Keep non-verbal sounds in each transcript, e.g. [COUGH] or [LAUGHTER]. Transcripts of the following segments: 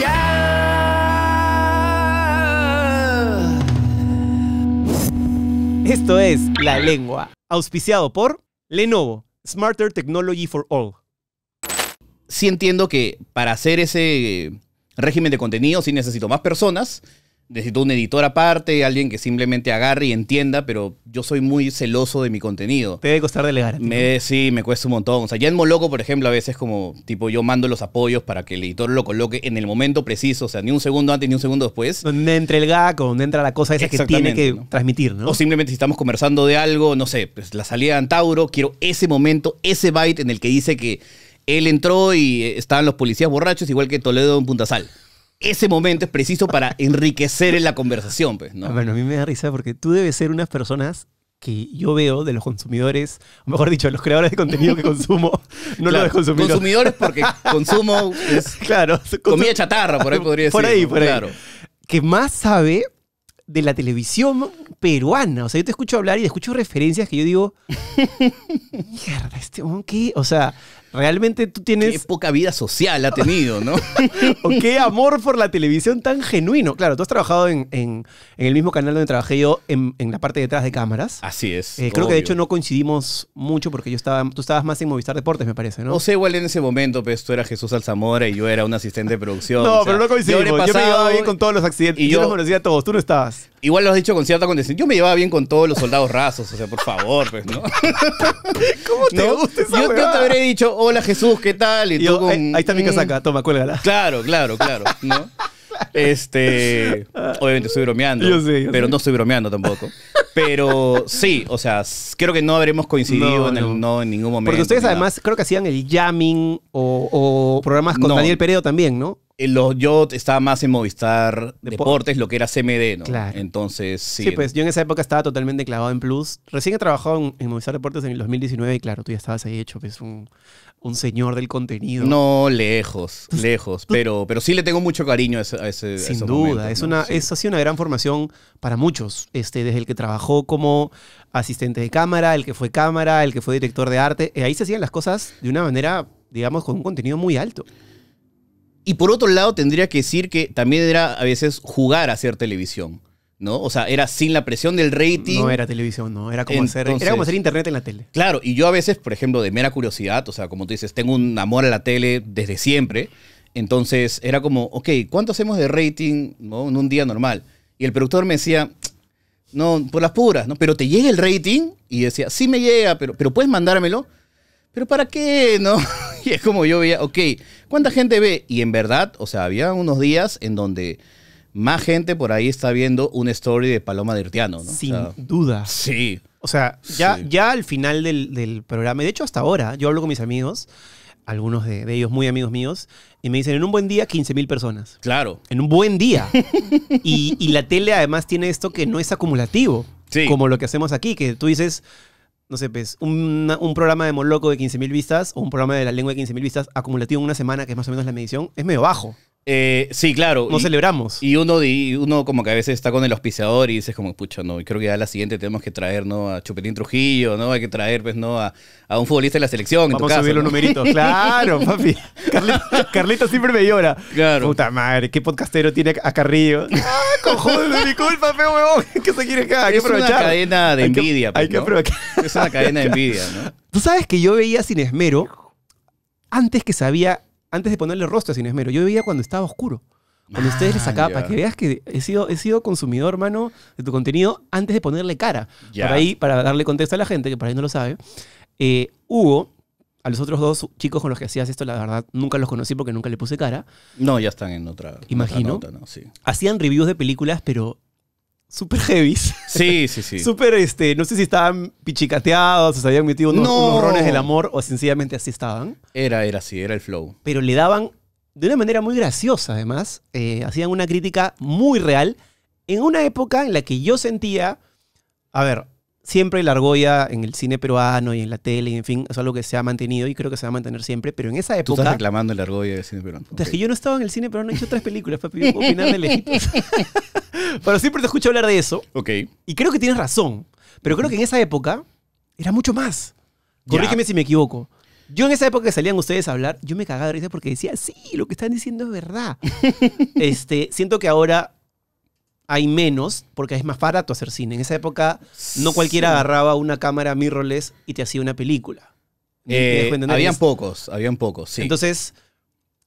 ya. Esto es La Lengua, auspiciado por Lenovo, Smarter Technology for All. Sí entiendo que para hacer ese régimen de contenido sí necesito más personas, necesito un editor aparte, alguien que simplemente agarre y entienda, pero yo soy muy celoso de mi contenido. Te debe costar delegar. Me, sí, me cuesta un montón. O sea, ya en Moloco, por ejemplo, a veces como, tipo, yo mando los apoyos para que el editor lo coloque en el momento preciso, o sea, ni un segundo antes ni un segundo después. Donde entra el gaco, donde entra la cosa esa que tiene que transmitir, ¿no? O simplemente si estamos conversando de algo, no sé, pues la salida de Antauro, quiero ese momento, ese byte en el que dice que él entró y eh, estaban los policías borrachos, igual que Toledo en Sal ese momento es preciso para [LAUGHS] enriquecer en la conversación, pues, Bueno, a mí me da risa porque tú debes ser unas personas que yo veo de los consumidores, mejor dicho, los creadores de contenido que consumo, [LAUGHS] no los consumidores. Consumidores porque consumo [LAUGHS] claro, comida chatarra, por ahí podría decir. Por ahí, por ahí. Que más sabe de la televisión peruana. O sea, yo te escucho hablar y te escucho referencias que yo digo, mierda, este hombre, ¿qué? O sea, realmente tú tienes... Qué poca vida social ha tenido, ¿no? [LAUGHS] o qué amor por la televisión tan genuino. Claro, tú has trabajado en, el mismo canal donde trabajé yo, en, la parte detrás de cámaras. Así es. Eh, creo que de hecho no coincidimos mucho porque yo estaba, tú estabas más en Movistar Deportes, me parece, ¿no? O sea, igual en ese momento, pues tú eras Jesús Alzamora y yo era un asistente de producción. [LAUGHS] no, pero no coincidimos. Yo, me llevaba bien con todos los accidentes. Y yo, los conocía a todos, tú no estabas. Igual lo has dicho con cierta condición. Yo me llevaba bien con todos los soldados rasos, o sea, por favor, pues, ¿no? [LAUGHS] ¿Cómo te gusta esa yo, te habría dicho, hola Jesús, ¿qué tal? ahí, está mi mm". casaca, toma, cuélgala. Claro, claro, claro, Este, obviamente estoy bromeando, pero no estoy bromeando tampoco. Pero sí, o sea, creo que no habremos coincidido en, en ningún momento. Porque ustedes además creo que hacían el jamming o, programas con Daniel Peredo también, ¿no? Eh, yo estaba más en Movistar Deportes, lo que era CMD, ¿no? Claro. Entonces, sí. Sí, pues yo en esa época estaba totalmente clavado en Plus. Recién he trabajado en, Movistar Deportes en el 2019 y claro, tú ya estabas ahí hecho, pues un un señor del contenido. No, lejos, lejos. pero, pero sí le tengo mucho cariño a ese. sin duda, es una, es, una gran formación para muchos. Este, desde el que trabajó como asistente de cámara, el que fue cámara, el que fue director de arte. Eh, ahí se hacían las cosas de una manera, digamos, con un contenido muy alto. Y por otro lado, tendría que decir que también era a veces jugar a hacer televisión. ¿no? O sea, era sin la presión del rating. No era televisión, no, era como, hacer, era internet en la tele. Claro, y yo a veces, por ejemplo, de mera curiosidad, o sea, como tú dices, tengo un amor a la tele desde siempre, entonces era como, ok, ¿cuánto hacemos de rating en un día normal? Y el productor me decía, no, por las puras, ¿no? Pero te llega el rating y decía, sí me llega, pero, pero puedes mandármelo. ¿Pero para qué? ¿No? [LAUGHS] Y es como yo veía, ok, ¿cuánta gente ve? Y en verdad, o sea, había unos días en donde más gente por ahí está viendo una story de Paloma Dirtiano, ¿no? Sin duda. Sí. O sea, ya, ya al final del, programa, y de hecho hasta ahora, yo hablo con mis amigos, algunos de, ellos muy amigos míos, y me dicen, en un buen día, 15.000 mil personas. Claro. En un buen día. [LAUGHS] y, la tele además tiene esto que no es acumulativo, como lo que hacemos aquí, que tú dices... No sé, pues, un, programa de Moloco de 15.000 vistas o un programa de la lengua de 15.000 vistas acumulativo en una semana, que es más o menos la medición, es medio bajo. Eh, sí, claro. Nos celebramos. Y uno, uno como que a veces está con el hospiciador y dices como, pucha, no, creo que a la siguiente tenemos que traer, ¿no? A Chupetín Trujillo, ¿no? Hay que traer, pues, ¿no? A, un futbolista de la selección. Vamos en a ver los numeritos. [LAUGHS] claro, papi. Carlitos siempre me llora. Claro. Puta madre, qué podcastero tiene a Carrillo. [LAUGHS] ¡Ah, cojones, mi culpa, feo huevón! [LAUGHS] ¿Qué se quiere acá? Hay que aprovechar. Es una cadena de envidia, Hay hay que pues, aprovechar. Es una cadena de envidia, ¿no? Tú sabes que yo veía Sin Esmero antes que sabía antes de ponerle rostro a Sin Esmero. Yo veía cuando estaba oscuro. Cuando ustedes le sacaban... para que veas que he sido, he sido consumidor, hermano, de tu contenido antes de ponerle cara. ahí, para darle contexto a la gente, que por ahí no lo sabe, Hubo eh, Hugo, a los otros dos chicos con los que hacías esto, la verdad, nunca los conocí porque nunca le puse cara. No, ya están en otra. Imagino. Hacían reviews de películas, pero Súper heavy. Sí, sí, sí. Súper, [LAUGHS] este, no sé si estaban pichicateados, o se habían metido unos, no. del amor, o sencillamente así estaban. Era, era así, era el flow. Pero le daban, de una manera muy graciosa además, eh, hacían una crítica muy real en una época en la que yo sentía, a ver, siempre la argolla en el cine peruano y en la tele, y en fin, es algo que se ha mantenido y creo que se va a mantener siempre, pero en esa época... Tú estás reclamando la argolla del cine peruano. Es que yo no estaba en el cine peruano, he hecho tres películas, papi, opinar de lejitos. [LAUGHS] Pero siempre te escucho hablar de eso. Y creo que tienes razón. Pero creo que en esa época era mucho más. Corrígeme si me equivoco. Yo en esa época que salían ustedes a hablar, yo me cagaba de risa porque decía, sí, lo que están diciendo es verdad. [LAUGHS] este, siento que ahora hay menos porque es más barato hacer cine. En esa época no cualquiera agarraba una cámara mirrorless y te hacía una película. Eh, habían pocos, habían pocos, sí. Entonces,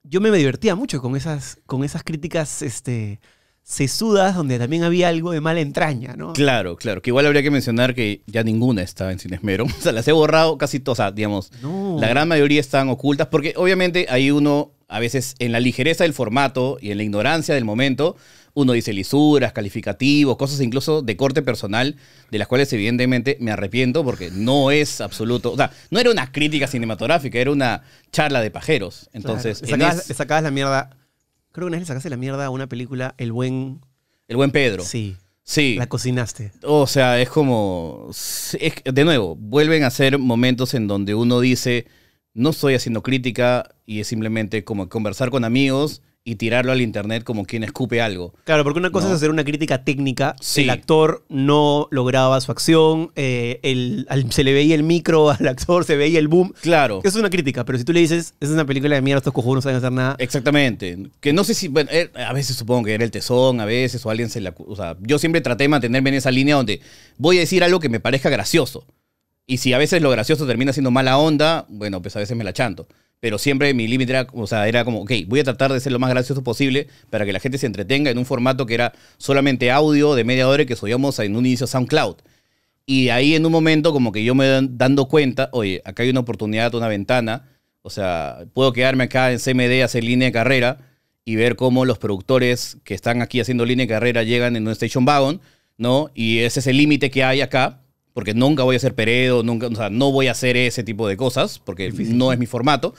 yo me divertía mucho con esas, con esas críticas este, sesudas donde también había algo de mala entraña, ¿no? Claro, claro. Que igual habría que mencionar que ya ninguna estaba en Cinesmero. [LAUGHS] O sea, las he borrado casi todas, digamos. La gran mayoría están ocultas porque obviamente hay uno, a veces en la ligereza del formato y en la ignorancia del momento, uno dice lisuras, calificativos, cosas incluso de corte personal, de las cuales evidentemente me arrepiento porque no es absoluto. O sea, no era una crítica cinematográfica, era una charla de pajeros. Entonces. Claro. sacabas la mierda Creo que una vez le sacaste la mierda a una película, El Buen. El Buen Pedro. Sí. Sí. La cocinaste. O sea, es como. de nuevo, vuelven a ser momentos en donde uno dice. No estoy haciendo crítica y es simplemente como conversar con amigos y tirarlo al internet como quien escupe algo. Claro, porque una cosa es hacer una crítica técnica. Si El actor no lograba su acción, eh, el, se le veía el micro [LAUGHS] al actor, se veía el boom. Claro. Es una crítica, pero si tú le dices, es una película de mierda, estos cojones no saben hacer nada. Exactamente. Que no sé si, bueno, er, a veces supongo que era el tesón, a veces, o alguien se la... O sea, yo siempre traté de mantenerme en esa línea donde voy a decir algo que me parezca gracioso. Y si a veces lo gracioso termina siendo mala onda, bueno, pues a veces me la chanto. Pero siempre mi límite era, o sea, era como, ok, voy a tratar de ser lo más gracioso posible para que la gente se entretenga en un formato que era solamente audio de media hora que subíamos en un inicio SoundCloud. Y ahí en un momento como que yo me dando cuenta, oye, acá hay una oportunidad, una ventana, o sea, puedo quedarme acá en CMD, hacer línea de carrera y ver cómo los productores que están aquí haciendo línea de carrera llegan en un station wagon, ¿no? Y ese es el límite que hay acá porque nunca voy a ser Peredo, nunca, no voy a hacer ese tipo de cosas, porque no es mi formato,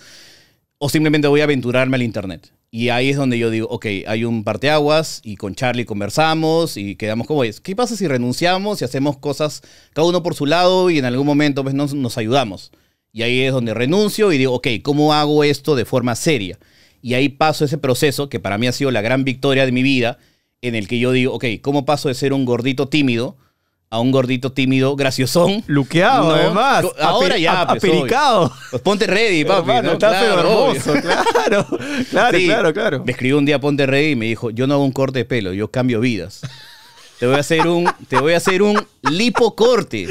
o simplemente voy a aventurarme al Internet. Y ahí es donde yo digo, ok, hay un parteaguas y con Charlie conversamos y quedamos como es. ¿Qué pasa si renunciamos y hacemos cosas cada uno por su lado y en algún momento pues, nos, nos ayudamos? Y ahí es donde renuncio y digo, ok, ¿cómo hago esto de forma seria? Y ahí paso ese proceso que para mí ha sido la gran victoria de mi vida, en el que yo digo, ok, ¿cómo paso de ser un gordito tímido a un gordito tímido, graciosón. Luqueado, además. Ahora ya. Pues, apericado. Pues ponte ready, papi. ¿no? Está claro, hermoso, claro. [LAUGHS] Claro, claro, claro. Me escribió un día Ponte Ready y me dijo: Yo no hago un corte de pelo, yo cambio vidas. Te voy a hacer un, te voy a hacer un lipocorte.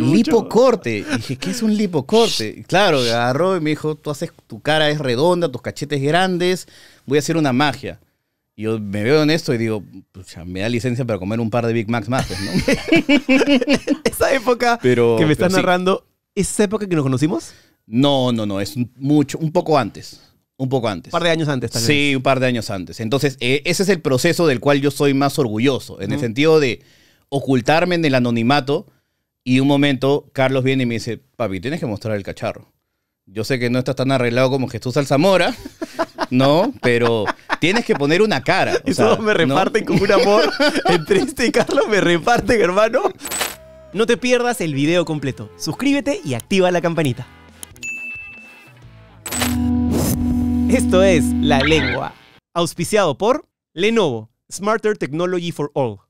lipocorte. Y dije, ¿qué es un lipocorte? Claro, agarró y me dijo, tú haces, tu cara es redonda, tus cachetes grandes, voy a hacer una magia yo me veo en esto y digo, me da licencia para comer un par de Big Macs más, pues, ¿no? [LAUGHS] esa época que me estás narrando, ¿es ¿esa época que nos conocimos? No, no, no, es mucho, un poco antes. Un poco antes. Un par de años antes, Sí, un par de años antes. Entonces, eh, ese es el proceso del cual yo soy más orgulloso, en el sentido de ocultarme en el anonimato y un momento Carlos viene y me dice, papi, tienes que mostrar el cacharro. Yo sé que no estás tan arreglado como Jesús Alzamora, ¿no? Pero tienes que poner una cara. y me reparten con un amor. Entre este y Carlos me reparten, hermano. No te pierdas el video completo. Suscríbete y activa la campanita. Esto es La Lengua, auspiciado por Lenovo, Smarter Technology for All.